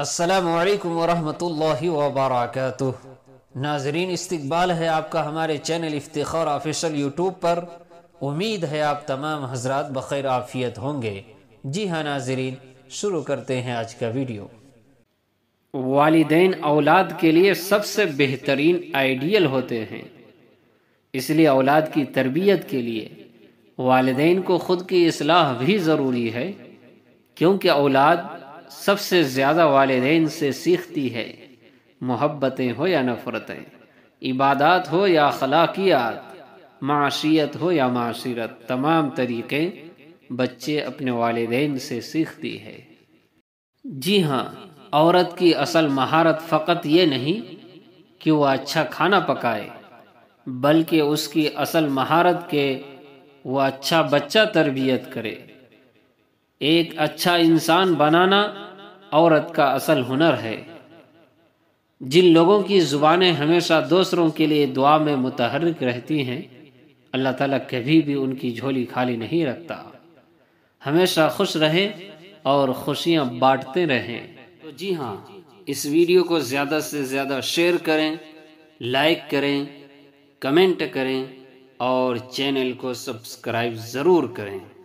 असलकम वरहमल वबरक नाजरीन इस्तबाल है आपका हमारे चैनल इफ्तार ऑफिशल यूट्यूब पर उम्मीद है आप तमाम हजरात बखैर आफियत होंगे जी हाँ नाजरीन शुरू करते हैं आज का वीडियो वालदेन औलाद के लिए सबसे बेहतरीन आइडियल होते हैं इसलिए औलाद की तरबियत के लिए वालदेन को ख़ुद की असलाह भी ज़रूरी है क्योंकि औलाद सबसे ज़्यादा वालदेन से सीखती है मोहब्बतें हो या नफ़रतें इबादत हो या खलाकियात माशियत हो या माशरत तमाम तरीक़े बच्चे अपने वालदेन से सीखती है जी हाँ औरत की असल महारत फ़कत ये नहीं कि वह अच्छा खाना पकाए बल्कि उसकी असल महारत के वह अच्छा बच्चा तरबियत करे एक अच्छा इंसान बनाना औरत का असल हुनर है जिन लोगों की ज़ुबानें हमेशा दूसरों के लिए दुआ में मुतहरक रहती हैं अल्लाह ताला कभी भी उनकी झोली खाली नहीं रखता हमेशा खुश रहें और खुशियाँ बांटते रहें तो जी हाँ इस वीडियो को ज़्यादा से ज़्यादा शेयर करें लाइक करें कमेंट करें और चैनल को सब्सक्राइब ज़रूर करें